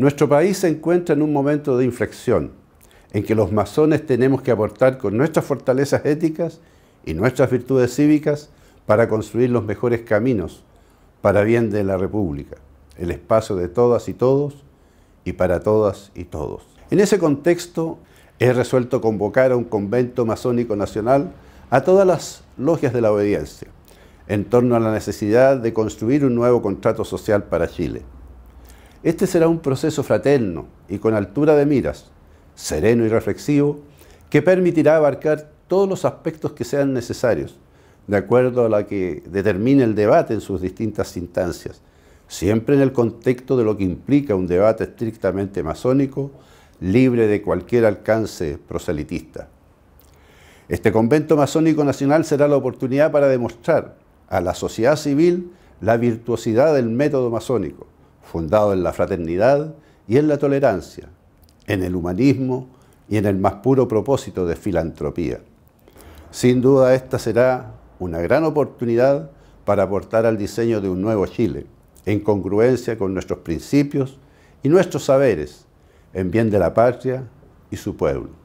Nuestro país se encuentra en un momento de inflexión, en que los masones tenemos que aportar con nuestras fortalezas éticas y nuestras virtudes cívicas para construir los mejores caminos para bien de la República, el espacio de todas y todos y para todas y todos. En ese contexto, he resuelto convocar a un convento masónico nacional a todas las logias de la obediencia, en torno a la necesidad de construir un nuevo contrato social para Chile. Este será un proceso fraterno y con altura de miras, sereno y reflexivo, que permitirá abarcar todos los aspectos que sean necesarios, de acuerdo a la que determine el debate en sus distintas instancias, siempre en el contexto de lo que implica un debate estrictamente masónico, libre de cualquier alcance proselitista. Este convento masónico nacional será la oportunidad para demostrar a la sociedad civil la virtuosidad del método masónico, fundado en la fraternidad y en la tolerancia, en el humanismo y en el más puro propósito de filantropía. Sin duda esta será una gran oportunidad para aportar al diseño de un nuevo Chile, en congruencia con nuestros principios y nuestros saberes, en bien de la patria y su pueblo.